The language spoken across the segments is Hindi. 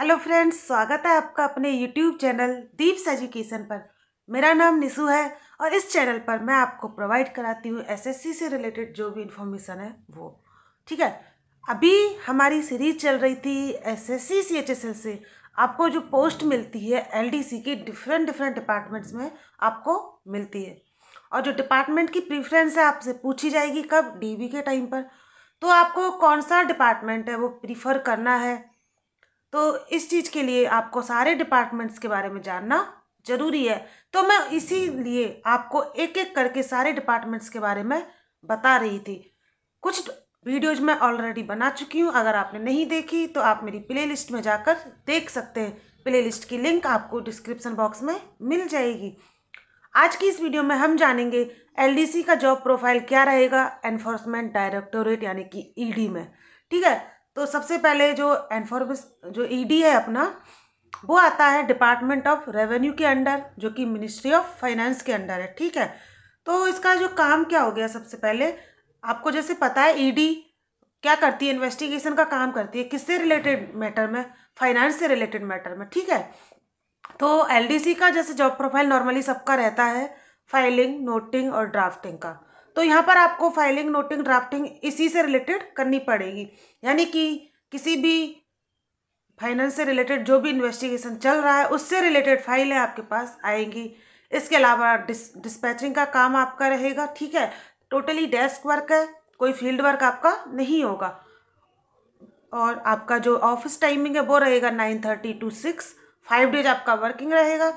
हेलो फ्रेंड्स स्वागत है आपका अपने यूट्यूब चैनल दीप्स एजुकेशन पर मेरा नाम निशु है और इस चैनल पर मैं आपको प्रोवाइड कराती हूँ एसएससी से रिलेटेड जो भी इन्फॉर्मेशन है वो ठीक है अभी हमारी सीरीज चल रही थी एसएससी सीएचएसएल से आपको जो पोस्ट मिलती है एलडीसी की डिफरेंट डिफरेंट डिपार्टमेंट्स में आपको मिलती है और जो डिपार्टमेंट की प्रीफ्रेंस है आपसे पूछी जाएगी कब डी के टाइम पर तो आपको कौन सा डिपार्टमेंट है वो प्रीफर करना है तो इस चीज़ के लिए आपको सारे डिपार्टमेंट्स के बारे में जानना ज़रूरी है तो मैं इसी लिए आपको एक एक करके सारे डिपार्टमेंट्स के बारे में बता रही थी कुछ वीडियोज मैं ऑलरेडी बना चुकी हूँ अगर आपने नहीं देखी तो आप मेरी प्लेलिस्ट में जाकर देख सकते हैं प्लेलिस्ट की लिंक आपको डिस्क्रिप्सन बॉक्स में मिल जाएगी आज की इस वीडियो में हम जानेंगे एलडीसी का जॉब प्रोफाइल क्या रहेगा एनफोर्समेंट डायरेक्टोरेट यानी कि ईडी e में ठीक है तो सबसे पहले जो एनफोर्बिस जो ईडी e है अपना वो आता है डिपार्टमेंट ऑफ रेवेन्यू के अंडर जो कि मिनिस्ट्री ऑफ फाइनेंस के अंडर है ठीक है तो इसका जो काम क्या हो गया सबसे पहले आपको जैसे पता है ईडी e क्या करती है इन्वेस्टिगेशन का काम करती है किससे रिलेटेड मैटर में फाइनेंस से रिलेटेड मैटर में ठीक है तो एलडीसी का जैसे जॉब प्रोफाइल नॉर्मली सबका रहता है फाइलिंग नोटिंग और ड्राफ्टिंग का तो यहाँ पर आपको फाइलिंग नोटिंग ड्राफ्टिंग इसी से रिलेटेड करनी पड़ेगी यानी कि किसी भी फाइनेंस से रिलेटेड जो भी इन्वेस्टिगेशन चल रहा है उससे रिलेटेड फाइलें आपके पास आएंगी इसके अलावा डिस डिस्पैचिंग का काम आपका रहेगा ठीक है टोटली डेस्क वर्क है कोई फील्ड वर्क आपका नहीं होगा और आपका जो ऑफिस टाइमिंग है वो रहेगा nine thirty to six five days आपका वर्किंग रहेगा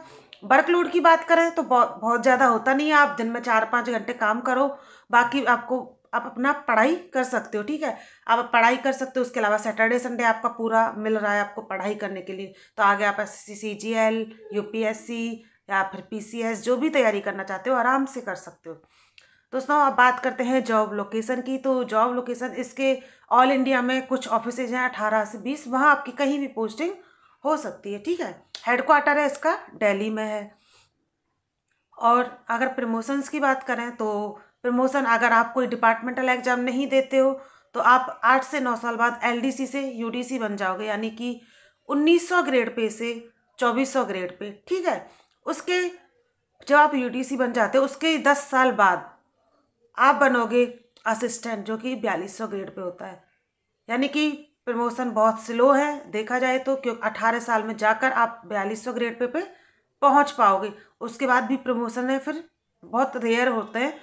वर्कलोड की बात करें तो बहुत ज़्यादा होता नहीं है आप दिन में चार पाँच घंटे काम करो बाकी आपको आप अपना पढ़ाई कर सकते हो ठीक है आप पढ़ाई कर सकते हो उसके अलावा सैटरडे संडे आपका पूरा मिल रहा है आपको पढ़ाई करने के लिए तो आगे आप S C G L U P S C या फिर पी सी एस जो भी तैयारी करना चाहते हो आराम से कर सकते हो दोस्तों अब बात करते हैं जॉब लोकेशन की तो जॉब लोकेशन इसके ऑल इंडिया में कुछ ऑफिसेज हैं अठारह से बीस वहाँ आपकी कहीं भी पोस्टिंग हो सकती है ठीक है हेडक्वार्टर है इसका दिल्ली में है और अगर प्रमोशंस की बात करें तो प्रमोशन अगर आप कोई डिपार्टमेंटल एग्ज़ाम नहीं देते हो तो आप आठ से नौ साल बाद एल से यू बन जाओगे यानी कि उन्नीस ग्रेड पे से चौबीस ग्रेड पे ठीक है उसके जब आप यू बन जाते हो उसके दस साल बाद आप बनोगे असिस्टेंट जो कि बयालीस सौ ग्रेड पे होता है यानी कि प्रमोशन बहुत स्लो है देखा जाए तो क्यों 18 साल में जाकर आप बयालीस सौ ग्रेड पे पे पहुँच पाओगे उसके बाद भी प्रमोशन है फिर बहुत रेयर होते हैं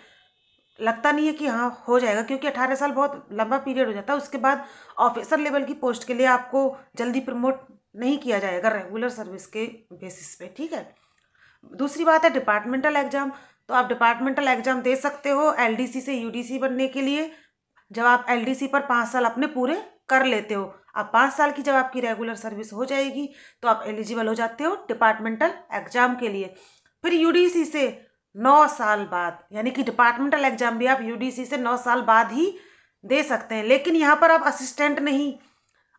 लगता नहीं है कि हाँ हो जाएगा क्योंकि 18 साल बहुत लंबा पीरियड हो जाता है उसके बाद ऑफिसर लेवल की पोस्ट के लिए आपको जल्दी प्रमोट नहीं किया जाएगा रेगुलर सर्विस के बेसिस पे ठीक है दूसरी बात है डिपार्टमेंटल एग्ज़ाम तो आप डिपार्टमेंटल एग्ज़ाम दे सकते हो एलडीसी से यूडीसी बनने के लिए जब आप एलडीसी पर पाँच साल अपने पूरे कर लेते हो आप पाँच साल की जब आपकी रेगुलर सर्विस हो जाएगी तो आप एलिजिबल हो जाते हो डिपार्टमेंटल एग्जाम के लिए फिर यूडीसी से नौ साल बाद यानी कि डिपार्टमेंटल एग्जाम भी आप यूडीसी से नौ साल बाद ही दे सकते हैं लेकिन यहाँ पर आप असिस्टेंट नहीं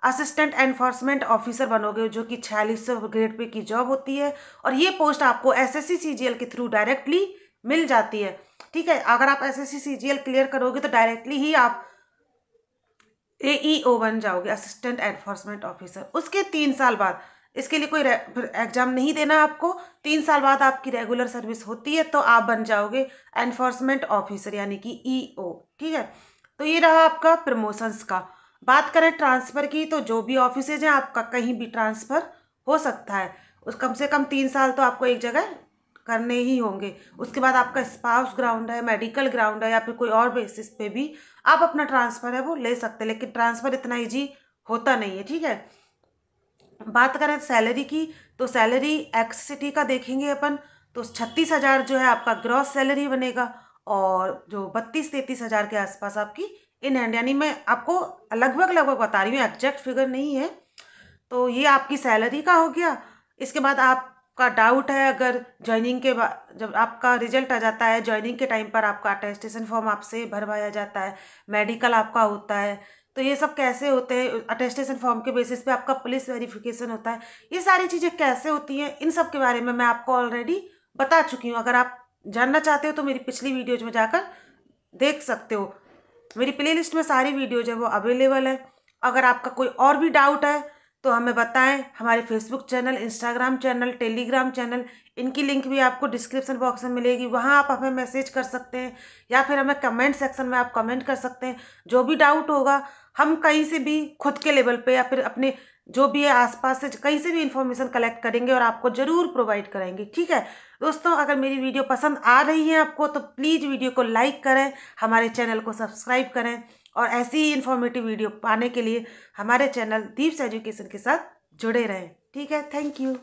असिस्टेंट एनफोर्समेंट ऑफिसर बनोगे जो कि छियालीस सौ ग्रेड पे की जॉब होती है और ये पोस्ट आपको एस सीजीएल के थ्रू डायरेक्टली मिल जाती है ठीक है अगर आप एस सीजीएल क्लियर करोगे तो डायरेक्टली ही आप ए ई ओ बन जाओगे असिस्टेंट एनफोर्समेंट ऑफिसर उसके तीन साल बाद इसके लिए कोई एग्जाम नहीं देना आपको तीन साल बाद आपकी रेगुलर सर्विस होती है तो आप बन जाओगे एनफोर्समेंट ऑफिसर यानी कि ई e ओ e ठीक है तो ये रहा आपका प्रमोशंस का बात करें ट्रांसफ़र की तो जो भी ऑफिसेज हैं आपका कहीं भी ट्रांसफ़र हो सकता है उस कम से कम तीन साल तो आपको एक जगह करने ही होंगे उसके बाद आपका स्पाउस ग्राउंड है मेडिकल ग्राउंड है या फिर कोई और बेसिस पे भी आप अपना ट्रांसफ़र है वो ले सकते हैं लेकिन ट्रांसफ़र इतना ईजी होता नहीं है ठीक है बात करें सैलरी की तो सैलरी एक्स सिटी का देखेंगे अपन तो छत्तीस हज़ार जो है आपका ग्रॉस सैलरी बनेगा और जो बत्तीस तैंतीस हज़ार के आसपास आपकी इन हैंड यानी मैं आपको लगभग लगभग बता रही हूँ एग्जैक्ट फिगर नहीं है तो ये आपकी सैलरी का हो गया इसके बाद आप का डाउट है अगर ज्वाइनिंग के जब आपका रिजल्ट आ जाता है ज्वाइनिंग के टाइम पर आपका अटेस्टेशन फॉर्म आपसे भरवाया जाता है मेडिकल आपका होता है तो ये सब कैसे होते हैं अटेस्टेशन फॉर्म के बेसिस पे आपका पुलिस वेरिफिकेशन होता है ये सारी चीज़ें कैसे होती हैं इन सब के बारे में मैं आपको ऑलरेडी बता चुकी हूँ अगर आप जानना चाहते हो तो मेरी पिछली वीडियोज में जाकर देख सकते हो मेरी प्लेलिस्ट में सारी वीडियोज है वो अवेलेबल है अगर आपका कोई और भी डाउट है तो हमें बताएं हमारे Facebook channel Instagram channel Telegram channel इनकी लिंक भी आपको डिस्क्रिप्शन बॉक्स में मिलेगी वहाँ आप हमें मैसेज कर सकते हैं या फिर हमें कमेंट सेक्शन में आप कमेंट कर सकते हैं जो भी डाउट होगा हम कहीं से भी खुद के लेवल पे या फिर अपने जो भी है आसपास से कहीं से भी इन्फॉर्मेशन कलेक्ट करेंगे और आपको ज़रूर प्रोवाइड कराएंगे ठीक है दोस्तों अगर मेरी वीडियो पसंद आ रही है आपको तो प्लीज़ वीडियो को लाइक करें हमारे चैनल को सब्सक्राइब करें और ऐसी ही इन्फॉर्मेटिव वीडियो पाने के लिए हमारे चैनल दीप्स एजुकेशन के साथ जुड़े रहें ठीक है थैंक यू